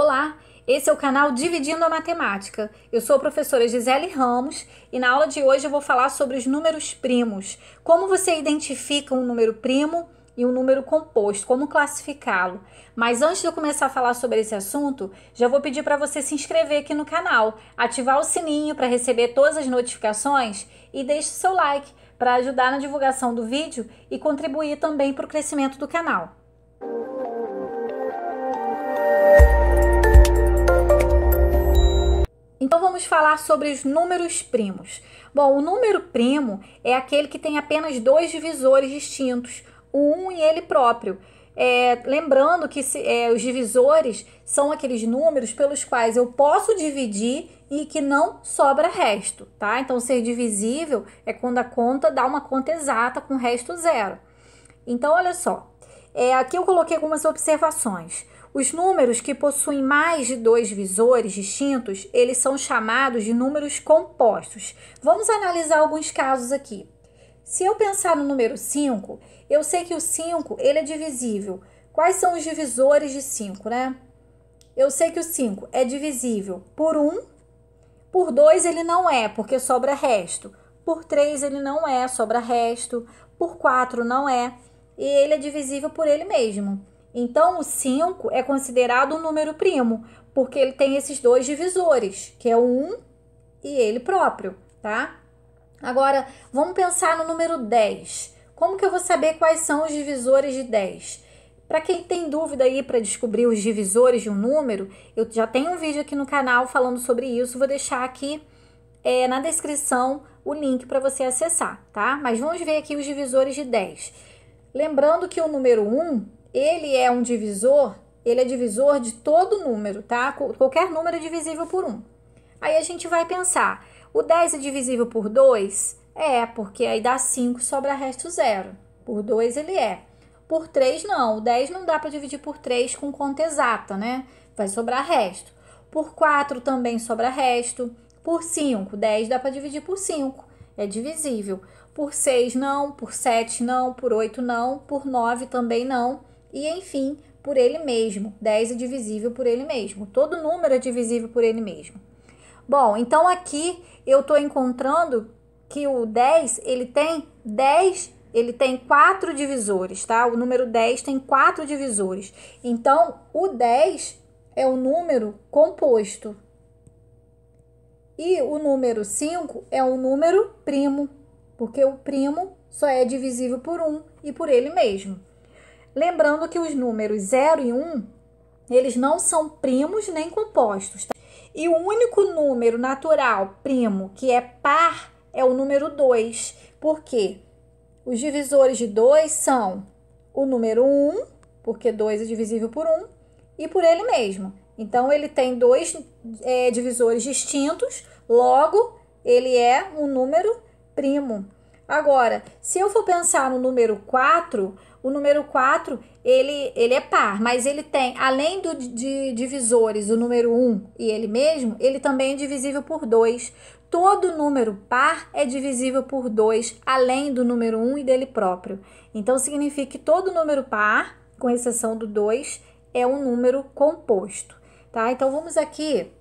Olá, esse é o canal Dividindo a Matemática. Eu sou a professora Gisele Ramos e na aula de hoje eu vou falar sobre os números primos. Como você identifica um número primo e um número composto, como classificá-lo. Mas antes de eu começar a falar sobre esse assunto, já vou pedir para você se inscrever aqui no canal, ativar o sininho para receber todas as notificações e deixe seu like para ajudar na divulgação do vídeo e contribuir também para o crescimento do canal. Então vamos falar sobre os números primos. Bom, o número primo é aquele que tem apenas dois divisores distintos, o um e ele próprio. É, lembrando que se, é, os divisores são aqueles números pelos quais eu posso dividir e que não sobra resto, tá? Então, ser divisível é quando a conta dá uma conta exata com resto zero. Então, olha só, é, aqui eu coloquei algumas observações. Os números que possuem mais de dois visores distintos, eles são chamados de números compostos. Vamos analisar alguns casos aqui. Se eu pensar no número 5, eu sei que o 5 é divisível. Quais são os divisores de 5, né? Eu sei que o 5 é divisível por 1, um, por 2 ele não é, porque sobra resto. Por 3 ele não é, sobra resto. Por 4 não é, e ele é divisível por ele mesmo. Então, o 5 é considerado um número primo, porque ele tem esses dois divisores, que é o 1 um e ele próprio, tá? Agora, vamos pensar no número 10. Como que eu vou saber quais são os divisores de 10? Para quem tem dúvida aí para descobrir os divisores de um número, eu já tenho um vídeo aqui no canal falando sobre isso, vou deixar aqui é, na descrição o link para você acessar, tá? Mas vamos ver aqui os divisores de 10. Lembrando que o número 1 ele é um divisor, ele é divisor de todo número, tá? Qualquer número é divisível por 1. Aí a gente vai pensar, o 10 é divisível por 2? É, porque aí dá 5, sobra resto zero. Por 2 ele é. Por 3 não, o 10 não dá para dividir por 3 com conta exata, né? Vai sobrar resto. Por 4 também sobra resto. Por 5, 10 dá para dividir por 5, é divisível. Por 6 não, por 7 não, por 8 não, por 9 também não e, enfim, por ele mesmo. 10 é divisível por ele mesmo. Todo número é divisível por ele mesmo. Bom, então aqui eu estou encontrando que o 10, ele tem 10, ele tem quatro divisores, tá? O número 10 tem 4 divisores. Então, o 10 é o número composto. E o número 5 é o número primo, porque o primo só é divisível por 1 e por ele mesmo. Lembrando que os números 0 e 1, eles não são primos nem compostos. Tá? E o único número natural primo que é par é o número 2. Por quê? Os divisores de 2 são o número 1, porque 2 é divisível por 1, e por ele mesmo. Então, ele tem dois é, divisores distintos, logo, ele é um número primo. Agora, se eu for pensar no número 4, o número 4, ele, ele é par, mas ele tem, além do, de divisores, o número 1 e ele mesmo, ele também é divisível por 2. Todo número par é divisível por 2, além do número 1 e dele próprio. Então, significa que todo número par, com exceção do 2, é um número composto. Tá? Então, vamos aqui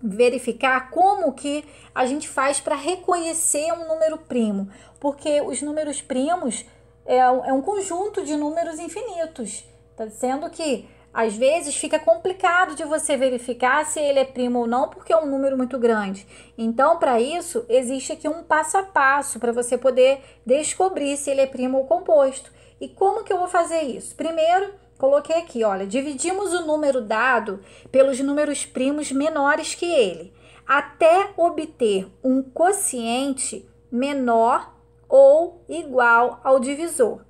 verificar como que a gente faz para reconhecer um número primo, porque os números primos é um, é um conjunto de números infinitos. Tá sendo que às vezes fica complicado de você verificar se ele é primo ou não, porque é um número muito grande. Então, para isso, existe aqui um passo a passo para você poder descobrir se ele é primo ou composto. E como que eu vou fazer isso? Primeiro, coloquei aqui, olha, dividimos o número dado pelos números primos menores que ele, até obter um quociente menor ou igual ao divisor.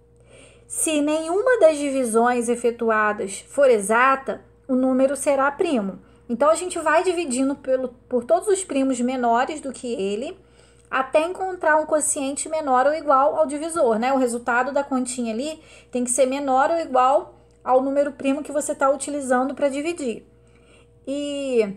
Se nenhuma das divisões efetuadas for exata, o número será primo. Então a gente vai dividindo pelo, por todos os primos menores do que ele até encontrar um quociente menor ou igual ao divisor, né? O resultado da continha ali tem que ser menor ou igual ao número primo que você está utilizando para dividir. E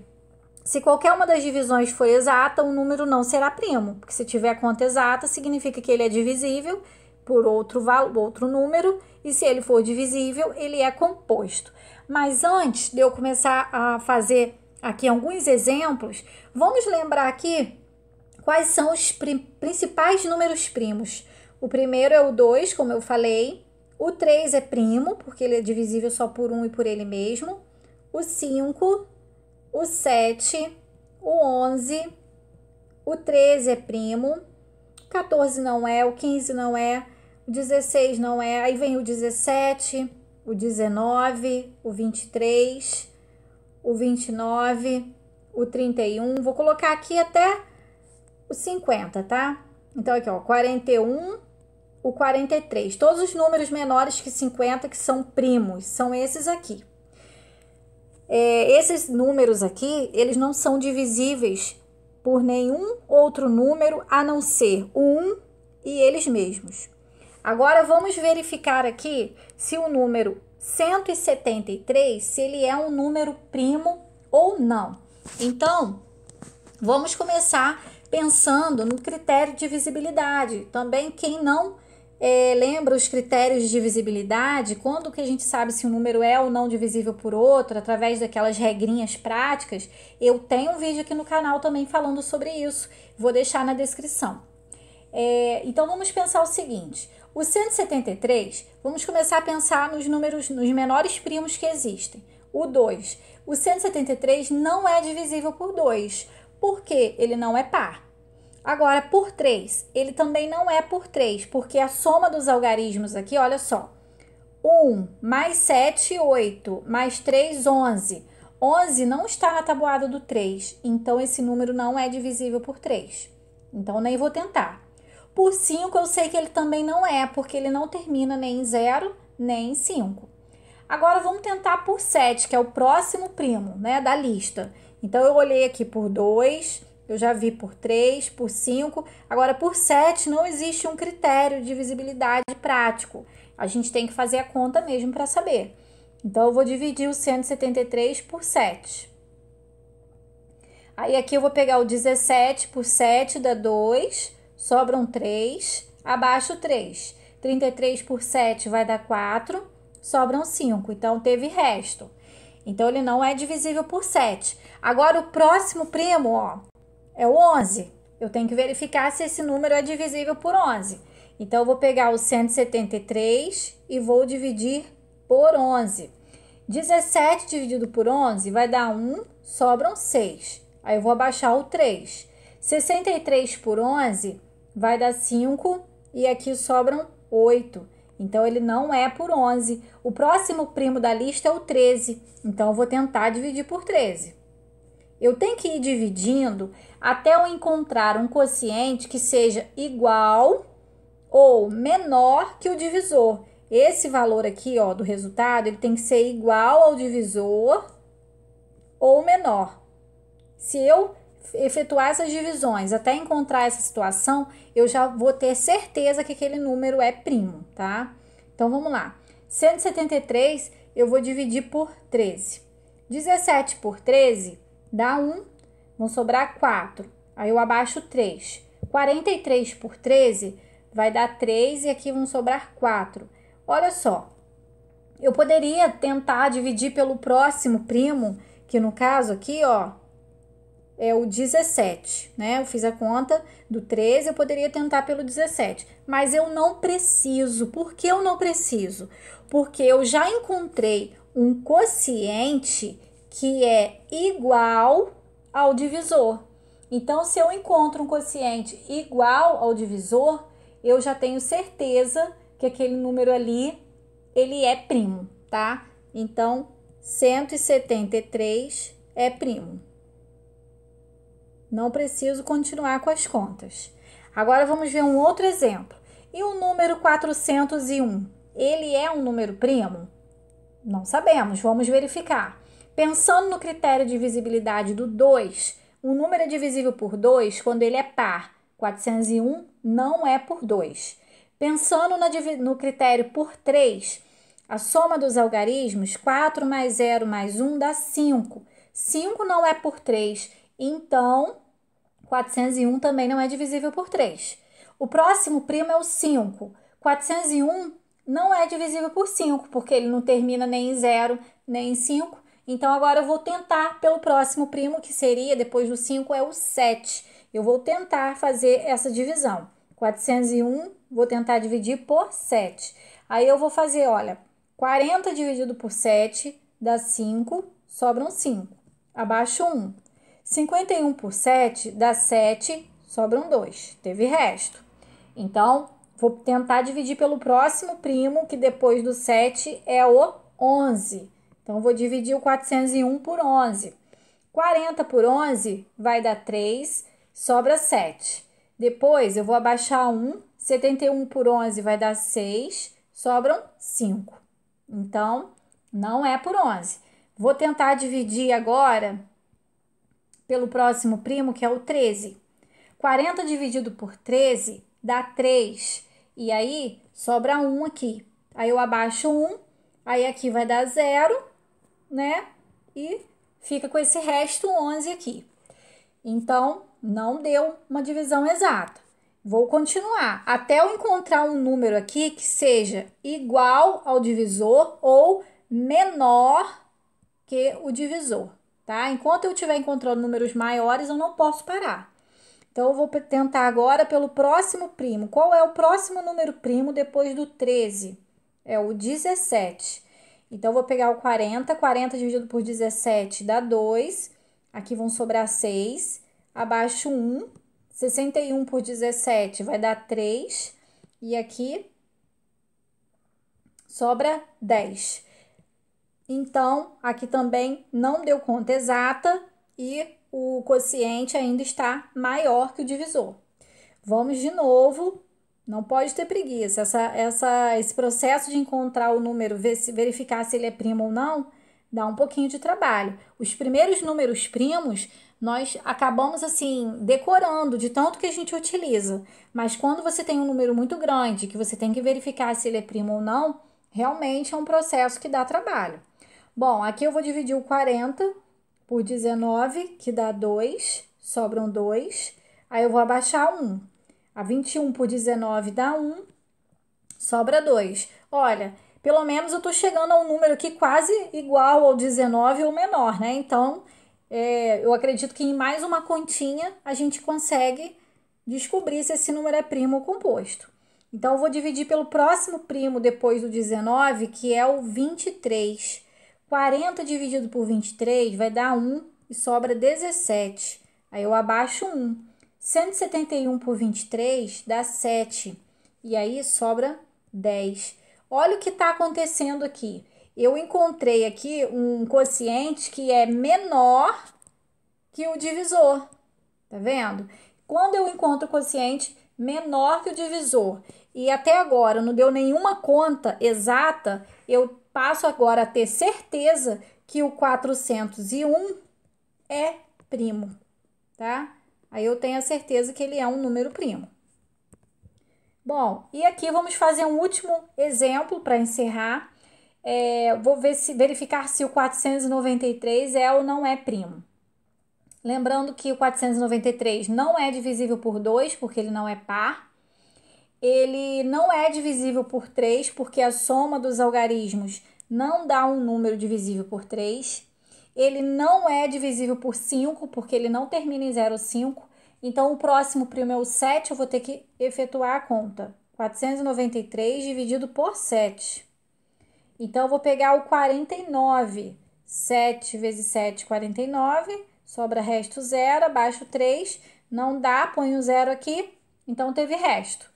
se qualquer uma das divisões for exata, o número não será primo, porque se tiver conta exata, significa que ele é divisível por outro, valor, outro número, e se ele for divisível, ele é composto. Mas antes de eu começar a fazer aqui alguns exemplos, vamos lembrar aqui quais são os principais números primos. O primeiro é o 2, como eu falei. O 3 é primo, porque ele é divisível só por um e por ele mesmo. O 5 o 7, o 11, o 13 é primo, 14 não é, o 15 não é, o 16 não é, aí vem o 17, o 19, o 23, o 29, o 31. Vou colocar aqui até o 50, tá? Então, aqui, ó, 41, o 43. Todos os números menores que 50 que são primos, são esses aqui. É, esses números aqui, eles não são divisíveis por nenhum outro número a não ser o 1 e eles mesmos. Agora vamos verificar aqui se o número 173 se ele é um número primo ou não. Então, vamos começar pensando no critério de divisibilidade. Também quem não é, lembra os critérios de divisibilidade quando que a gente sabe se um número é ou não divisível por outro, através daquelas regrinhas práticas, eu tenho um vídeo aqui no canal também falando sobre isso, vou deixar na descrição. É, então vamos pensar o seguinte: o 173, vamos começar a pensar nos números, nos menores primos que existem. O 2. O 173 não é divisível por 2, porque ele não é par. Agora, por 3, ele também não é por 3, porque a soma dos algarismos aqui, olha só. 1 mais 7, 8, mais 3, 11. 11 não está na tabuada do 3, então esse número não é divisível por 3. Então, nem vou tentar. Por 5, eu sei que ele também não é, porque ele não termina nem em 0, nem em 5. Agora, vamos tentar por 7, que é o próximo primo né, da lista. Então, eu olhei aqui por 2, eu já vi por 3, por 5. Agora, por 7 não existe um critério de visibilidade prático. A gente tem que fazer a conta mesmo para saber. Então, eu vou dividir o 173 por 7. Aí, aqui eu vou pegar o 17 por 7 dá 2, sobram 3, abaixo 3. 33 por 7 vai dar 4, sobram 5. Então, teve resto. Então, ele não é divisível por 7. Agora, o próximo primo, ó, é o 11. Eu tenho que verificar se esse número é divisível por 11. Então, eu vou pegar o 173 e vou dividir por 11. 17 dividido por 11 vai dar 1, sobram 6. Aí eu vou abaixar o 3. 63 por 11 vai dar 5 e aqui sobram 8. Então, ele não é por 11. O próximo primo da lista é o 13. Então, eu vou tentar dividir por 13. Eu tenho que ir dividindo até eu encontrar um quociente que seja igual ou menor que o divisor. Esse valor aqui, ó, do resultado, ele tem que ser igual ao divisor ou menor. Se eu efetuar essas divisões até encontrar essa situação, eu já vou ter certeza que aquele número é primo, tá? Então vamos lá. 173 eu vou dividir por 13. 17 por 13 dá 1, vão sobrar 4. Aí eu abaixo 3. 43 por 13 vai dar 3 e aqui vão sobrar 4. Olha só, eu poderia tentar dividir pelo próximo primo, que no caso aqui, ó, é o 17, né? Eu fiz a conta do 13, eu poderia tentar pelo 17, mas eu não preciso. Por que eu não preciso? Porque eu já encontrei um quociente que é igual ao divisor. Então, se eu encontro um quociente igual ao divisor, eu já tenho certeza que aquele número ali ele é primo, tá? Então, 173 é primo. Não preciso continuar com as contas. Agora vamos ver um outro exemplo. E o número 401, ele é um número primo? Não sabemos, vamos verificar. Pensando no critério de divisibilidade do 2, o número é divisível por 2 quando ele é par. 401 não é por 2. Pensando no critério por 3, a soma dos algarismos, 4 mais 0 mais 1 dá 5. 5 não é por 3, então 401 também não é divisível por 3. O próximo primo é o 5. 401 não é divisível por 5, porque ele não termina nem em 0 nem em 5. Então agora eu vou tentar pelo próximo primo, que seria depois do 5 é o 7. Eu vou tentar fazer essa divisão. 401, vou tentar dividir por 7. Aí eu vou fazer, olha, 40 dividido por 7 dá 5, sobram 5. Abaixo 1. 51 por 7 dá 7, sobram 2. Teve resto. Então, vou tentar dividir pelo próximo primo, que depois do 7 é o 11. Então, vou dividir o 401 por 11. 40 por 11 vai dar 3, sobra 7. Depois, eu vou abaixar 1, 71 por 11 vai dar 6, sobram 5. Então, não é por 11. Vou tentar dividir agora pelo próximo primo, que é o 13. 40 dividido por 13 dá 3. E aí, sobra 1 aqui. Aí eu abaixo 1, aí aqui vai dar 0 né? E fica com esse resto 11 aqui. Então, não deu uma divisão exata. Vou continuar até eu encontrar um número aqui que seja igual ao divisor ou menor que o divisor, tá? Enquanto eu estiver encontrando números maiores, eu não posso parar. Então, eu vou tentar agora pelo próximo primo. Qual é o próximo número primo depois do 13? É o 17. Então, eu vou pegar o 40, 40 dividido por 17 dá 2, aqui vão sobrar 6, abaixo 1, 61 por 17 vai dar 3, e aqui sobra 10. Então, aqui também não deu conta exata e o quociente ainda está maior que o divisor. Vamos de novo não pode ter preguiça. Essa, essa, esse processo de encontrar o número, ver se, verificar se ele é primo ou não, dá um pouquinho de trabalho. Os primeiros números primos nós acabamos assim decorando de tanto que a gente utiliza. Mas quando você tem um número muito grande, que você tem que verificar se ele é primo ou não, realmente é um processo que dá trabalho. Bom, aqui eu vou dividir o 40 por 19, que dá 2, sobram 2. Aí eu vou abaixar 1. A 21 por 19 dá 1, sobra 2. Olha, pelo menos eu estou chegando a um número aqui quase igual ao 19 ou menor, né? Então, é, eu acredito que em mais uma continha a gente consegue descobrir se esse número é primo ou composto. Então, eu vou dividir pelo próximo primo depois do 19, que é o 23. 40 dividido por 23 vai dar 1 e sobra 17. Aí eu abaixo 1. 171 por 23 dá 7. E aí sobra 10. Olha o que está acontecendo aqui. Eu encontrei aqui um quociente que é menor que o divisor. Tá vendo? Quando eu encontro quociente menor que o divisor e até agora não deu nenhuma conta exata, eu passo agora a ter certeza que o 401 é primo, tá? Aí eu tenho a certeza que ele é um número primo. Bom, e aqui vamos fazer um último exemplo para encerrar. É, vou ver se verificar se o 493 é ou não é primo. Lembrando que o 493 não é divisível por 2, porque ele não é par. Ele não é divisível por 3, porque a soma dos algarismos não dá um número divisível por 3. Ele não é divisível por 5, porque ele não termina em 0,5. Então, o próximo primo é o 7, eu vou ter que efetuar a conta. 493 dividido por 7. Então, eu vou pegar o 49. 7 vezes 7, 49. Sobra resto 0, abaixo 3. Não dá, põe o um zero aqui. Então, teve resto.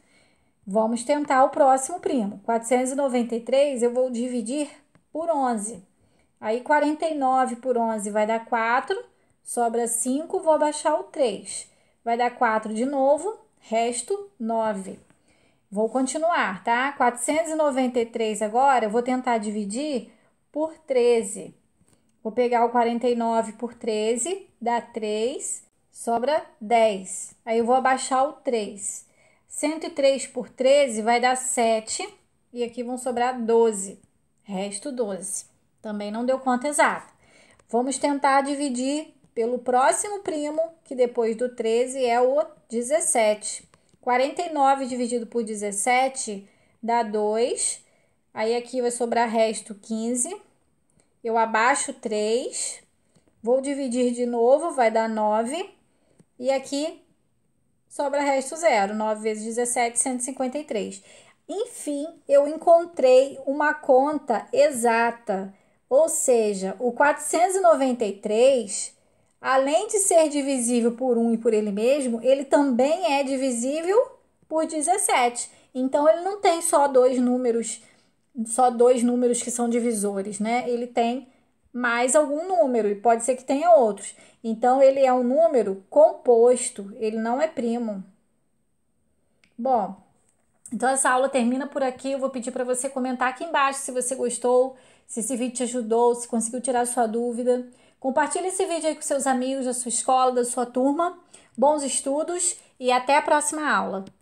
Vamos tentar o próximo primo. 493 eu vou dividir por 11. Aí, 49 por 11 vai dar 4, sobra 5, vou abaixar o 3. Vai dar 4 de novo, resto 9. Vou continuar, tá? 493 agora, eu vou tentar dividir por 13. Vou pegar o 49 por 13, dá 3, sobra 10. Aí eu vou abaixar o 3. 103 por 13 vai dar 7 e aqui vão sobrar 12. Resto 12. Também não deu conta exata. Vamos tentar dividir pelo próximo primo, que depois do 13 é o 17. 49 dividido por 17 dá 2. Aí aqui vai sobrar resto 15. Eu abaixo 3. Vou dividir de novo, vai dar 9. E aqui sobra resto 0. 9 vezes 17, 153. Enfim, eu encontrei uma conta exata ou seja, o 493, além de ser divisível por 1 e por ele mesmo, ele também é divisível por 17. Então ele não tem só dois números, só dois números que são divisores, né? Ele tem mais algum número e pode ser que tenha outros. Então ele é um número composto, ele não é primo. Bom, então essa aula termina por aqui. Eu vou pedir para você comentar aqui embaixo se você gostou, se esse vídeo te ajudou, se conseguiu tirar sua dúvida. Compartilhe esse vídeo aí com seus amigos, da sua escola, da sua turma. Bons estudos e até a próxima aula.